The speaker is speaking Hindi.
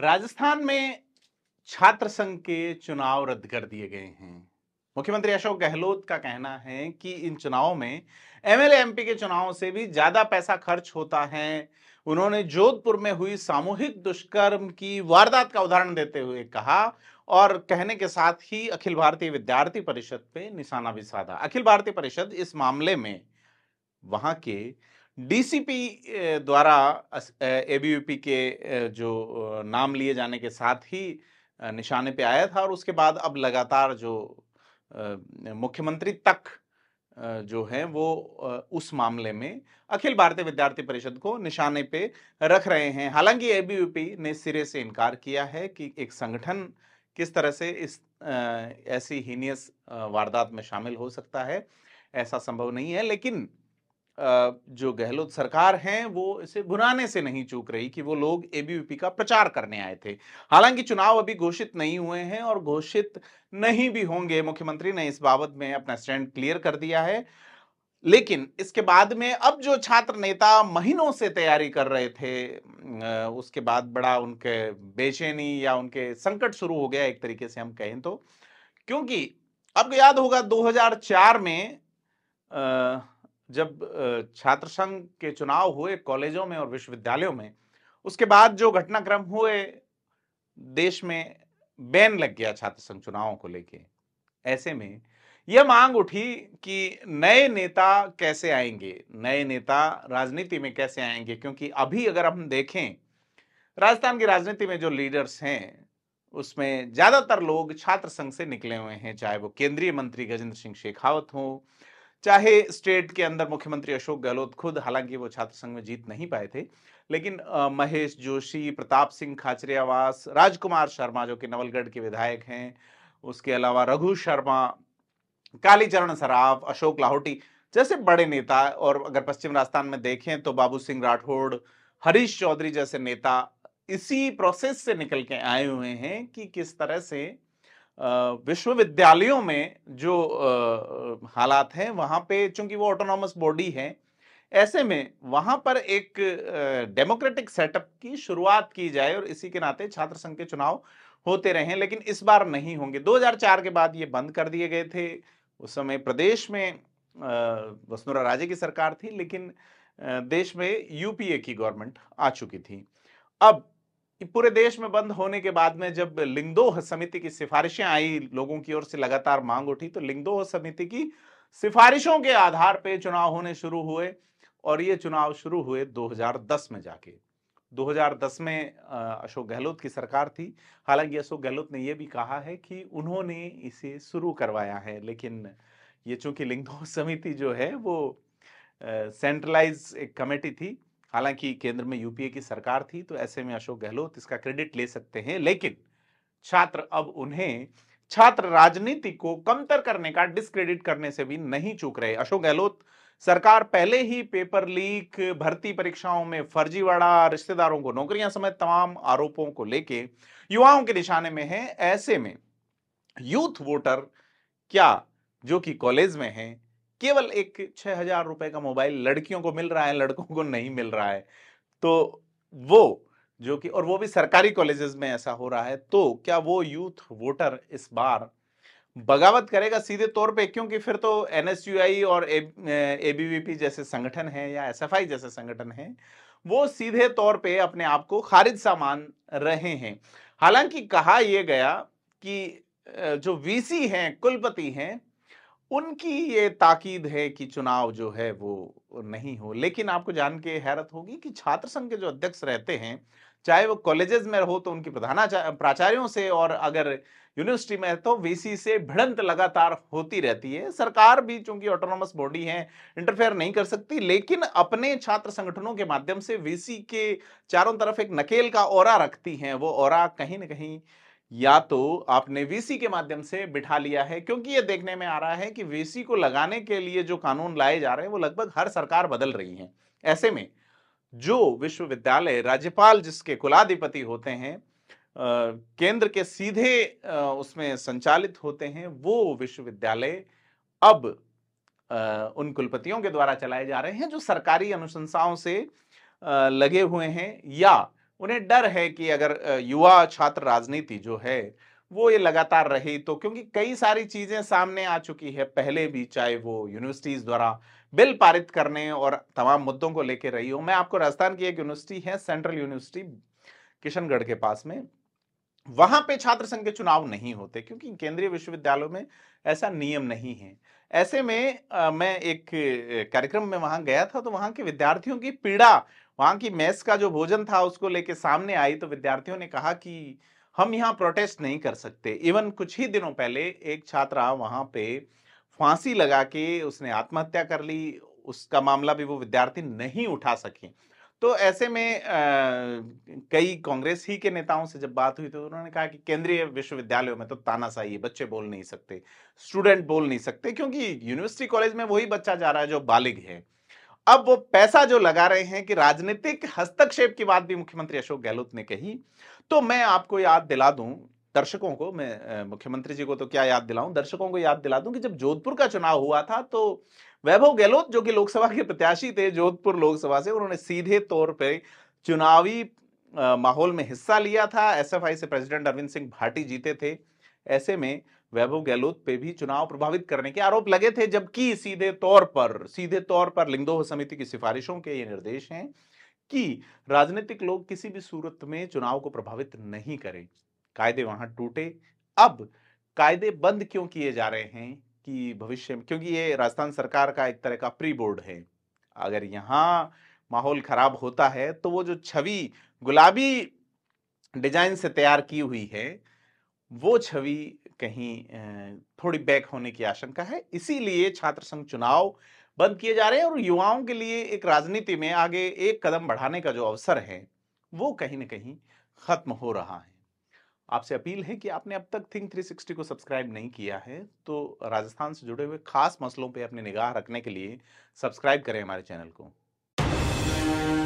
राजस्थान में छात्र संघ के चुनाव रद्द कर दिए गए हैं मुख्यमंत्री अशोक गहलोत का कहना है कि इन चुनावों में एमएलए एमपी के चुनावों से भी ज्यादा पैसा खर्च होता है उन्होंने जोधपुर में हुई सामूहिक दुष्कर्म की वारदात का उदाहरण देते हुए कहा और कहने के साथ ही अखिल भारतीय विद्यार्थी परिषद पे निशाना भी साधा अखिल भारतीय परिषद इस मामले में वहां के डीसीपी द्वारा एबीवीपी के जो नाम लिए जाने के साथ ही निशाने पे आया था और उसके बाद अब लगातार जो मुख्यमंत्री तक जो है वो उस मामले में अखिल भारतीय विद्यार्थी परिषद को निशाने पे रख रहे हैं हालांकि एबीवीपी ने सिरे से इनकार किया है कि एक संगठन किस तरह से इस ऐसी हीनियस वारदात में शामिल हो सकता है ऐसा संभव नहीं है लेकिन जो गहलोत सरकार हैं वो इसे भुनाने से नहीं चूक रही कि वो लोग एबीवीपी का प्रचार करने आए थे हालांकि चुनाव अभी घोषित नहीं हुए हैं और घोषित नहीं भी होंगे मुख्यमंत्री ने इस बाबत में अपना स्टैंड क्लियर कर दिया है लेकिन इसके बाद में अब जो छात्र नेता महीनों से तैयारी कर रहे थे उसके बाद बड़ा उनके बेचैनी या उनके संकट शुरू हो गया एक तरीके से हम कहें तो क्योंकि अब याद होगा 2004 में आ, जब छात्र संघ के चुनाव हुए कॉलेजों में और विश्वविद्यालयों में उसके बाद जो घटनाक्रम हुए देश में बैन लग गया छात्र संघ चुनावों को लेके ऐसे में यह मांग उठी कि नए नेता कैसे आएंगे नए नेता राजनीति में कैसे आएंगे क्योंकि अभी अगर हम देखें राजस्थान की राजनीति में जो लीडर्स हैं उसमें ज़्यादातर लोग छात्र संघ से निकले हुए हैं चाहे वो केंद्रीय मंत्री गजेंद्र सिंह शेखावत हों चाहे स्टेट के अंदर मुख्यमंत्री अशोक गहलोत खुद हालांकि वो छात्र संघ में जीत नहीं पाए थे लेकिन आ, महेश जोशी प्रताप सिंह खाचरियावास राजकुमार शर्मा जो कि नवलगढ़ के विधायक हैं उसके अलावा रघु शर्मा कालीचरण सराफ अशोक लाहौटी जैसे बड़े नेता और अगर पश्चिम राजस्थान में देखें तो बाबू सिंह राठौड़ हरीश चौधरी जैसे नेता इसी प्रोसेस से निकल के आए हुए हैं कि किस तरह से विश्वविद्यालयों में जो हालात हैं वहाँ पे चूंकि वो ऑटोनॉमस बॉडी है ऐसे में वहाँ पर एक डेमोक्रेटिक सेटअप की शुरुआत की जाए और इसी के नाते छात्र संघ के चुनाव होते रहे लेकिन इस बार नहीं होंगे 2004 के बाद ये बंद कर दिए गए थे उस समय प्रदेश में वसुंधरा राजे की सरकार थी लेकिन देश में यूपीए की गवर्नमेंट आ चुकी थी अब कि पूरे देश में बंद होने के बाद में जब लिंगदोह समिति की सिफारिशें आई लोगों की ओर से लगातार मांग उठी तो लिंगदोह समिति की सिफारिशों के आधार पर चुनाव होने शुरू हुए और ये चुनाव शुरू हुए 2010 में जाके 2010 में अशोक गहलोत की सरकार थी हालांकि अशोक गहलोत ने यह भी कहा है कि उन्होंने इसे शुरू करवाया है लेकिन ये चूंकि लिंगदोह समिति जो है वो सेंट्रलाइज एक कमेटी थी हालांकि केंद्र में यूपीए की सरकार थी तो ऐसे में अशोक गहलोत इसका क्रेडिट ले सकते हैं लेकिन छात्र अब उन्हें छात्र राजनीति को कमतर करने का डिस्क्रेडिट करने से भी नहीं चूक रहे अशोक गहलोत सरकार पहले ही पेपर लीक भर्ती परीक्षाओं में फर्जीवाड़ा रिश्तेदारों को नौकरियां समेत तमाम आरोपों को लेके युवाओं के निशाने में है ऐसे में यूथ वोटर क्या जो कि कॉलेज में हैं केवल एक छह हजार रुपए का मोबाइल लड़कियों को मिल रहा है लड़कों को नहीं मिल रहा है तो वो जो कि और वो भी सरकारी कॉलेजेस में ऐसा हो रहा है तो क्या वो यूथ वोटर इस बार बगावत करेगा सीधे तौर पे क्योंकि फिर तो एन और ए जैसे संगठन हैं या एस जैसे संगठन हैं वो सीधे तौर पे अपने आप को खारिज सामान रहे हैं हालांकि कहा यह गया कि जो वीसी हैं कुलपति हैं उनकी ये ताकीद है कि चुनाव जो है वो नहीं हो लेकिन आपको जान के हैरत होगी कि छात्र संघ के जो अध्यक्ष रहते हैं चाहे वो कॉलेजेस में हो तो उनकी प्रधानाचार्य प्राचार्यों से और अगर यूनिवर्सिटी में तो वीसी से भिड़ंत लगातार होती रहती है सरकार भी चूंकि ऑटोनोमस बॉडी है इंटरफेयर नहीं कर सकती लेकिन अपने छात्र संगठनों के माध्यम से वीसी के चारों तरफ एक नकेल का और रखती हैं वो और कहीं ना कहीं या तो आपने वीसी के माध्यम से बिठा लिया है क्योंकि ये देखने में आ रहा है कि वीसी को लगाने के लिए जो कानून लाए जा रहे हैं वो लगभग हर सरकार बदल रही है ऐसे में जो विश्वविद्यालय राज्यपाल जिसके कुलाधिपति होते हैं केंद्र के सीधे उसमें संचालित होते हैं वो विश्वविद्यालय अब उन कुलपतियों के द्वारा चलाए जा रहे हैं जो सरकारी अनुशंसाओं से लगे हुए हैं या उन्हें डर है कि अगर युवा छात्र राजनीति जो है वो ये लगातार रही तो क्योंकि कई सारी चीज़ें सामने आ चुकी है पहले भी चाहे वो यूनिवर्सिटीज़ द्वारा बिल पारित करने और तमाम मुद्दों को लेकर रही हो मैं आपको राजस्थान की एक यूनिवर्सिटी है सेंट्रल यूनिवर्सिटी किशनगढ़ के पास में वहां पे छात्र संघ के चुनाव नहीं होते क्योंकि केंद्रीय विश्वविद्यालयों में ऐसा नियम नहीं है ऐसे में आ, मैं एक कार्यक्रम में वहां गया था तो वहां के विद्यार्थियों की पीड़ा वहां की मेस का जो भोजन था उसको लेके सामने आई तो विद्यार्थियों ने कहा कि हम यहाँ प्रोटेस्ट नहीं कर सकते इवन कुछ ही दिनों पहले एक छात्रा वहां पे फांसी लगा के उसने आत्महत्या कर ली उसका मामला भी वो विद्यार्थी नहीं उठा सके तो ऐसे में आ, कई कांग्रेस ही के नेताओं से जब बात हुई तो उन्होंने कहा कि केंद्रीय विश्वविद्यालयों में तो तानाशाही है बच्चे बोल नहीं सकते स्टूडेंट बोल नहीं सकते क्योंकि यूनिवर्सिटी कॉलेज में वही बच्चा जा रहा है जो बालिग है अब वो पैसा जो लगा रहे हैं कि राजनीतिक हस्तक्षेप की बात भी मुख्यमंत्री अशोक गहलोत ने कही तो मैं आपको याद दिला दूं दर्शकों को मैं मुख्यमंत्री जी को तो क्या याद दिलाऊं दर्शकों को याद दिला दूं कि जब जोधपुर का चुनाव हुआ था तो वैभव गहलोत जो कि लोकसभा के प्रत्याशी थे जोधपुर लोकसभा से उन्होंने सीधे तौर पर चुनावी माहौल में हिस्सा लिया था एसएफआई से प्रेसिडेंट अरविंद सिंह भाटी जीते थे ऐसे में वैभव गहलोत पे भी चुनाव प्रभावित करने के आरोप लगे थे जबकि सीधे तौर पर सीधे तौर पर लिंगदोह समिति की सिफारिशों के ये निर्देश हैं कि राजनीतिक लोग किसी भी सूरत में चुनाव को प्रभावित नहीं करें कायदे वहां टूटे अब कायदे बंद क्यों किए जा रहे हैं कि भविष्य में क्योंकि ये राजस्थान सरकार का एक तरह का प्री बोर्ड है अगर यहाँ माहौल खराब होता है तो वो जो छवि गुलाबी डिजाइन से तैयार की हुई है वो छवि कहीं थोड़ी बैक होने की आशंका है इसीलिए छात्र संघ चुनाव बंद किए जा रहे हैं और युवाओं के लिए एक राजनीति में आगे एक कदम बढ़ाने का जो अवसर है वो कहीं ना कहीं खत्म हो रहा है आपसे अपील है कि आपने अब तक थिंक 360 को सब्सक्राइब नहीं किया है तो राजस्थान से जुड़े हुए खास मसलों पर अपनी निगाह रखने के लिए सब्सक्राइब करें हमारे चैनल को